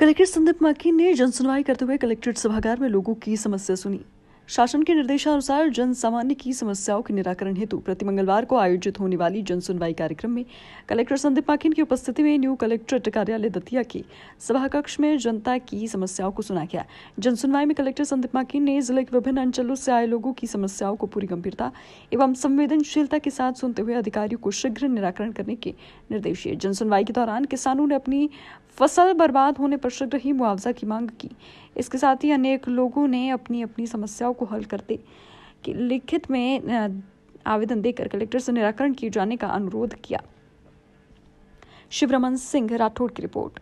collector Sandeep माकी ने जनसुनवाई करते हुए कलेक्ट्रेट सभागार में लोगों की समस्या सुनी शासन के निर्देशानुसार जन सामान्य की समस्याओं के निराकरण हेतु प्रति मंगलवार को आयोजित होने वाली जन सुनवाई कार्यक्रम में कलेक्टर संदीप माखिन की उपस्थिति में न्यू कलेक्ट्रेट कार्यालय दतिया के सभाकक्ष में जनता की समस्याओं को सुना गया जन सुनवाई में कलेक्टर संदीप माखिन ने जिले के विभिन्न अंचलों से आए लोगों की समस्याओं को पूरी गंभीरता एवं संवेदनशीलता के साथ सुनते हुए अधिकारियों को शीघ्र निराकरण करने के निर्देश दिए जन सुनवाई के दौरान किसानों ने अपनी फसल बर्बाद होने पर शीघ्र ही मुआवजा की मांग की इसके साथ ही अनेक लोगों ने अपनी अपनी समस्याओं को हल करते कि लिखित में आवेदन देकर कलेक्टर से निराकरण किए जाने का अनुरोध किया शिवरमन सिंह राठौड़ की रिपोर्ट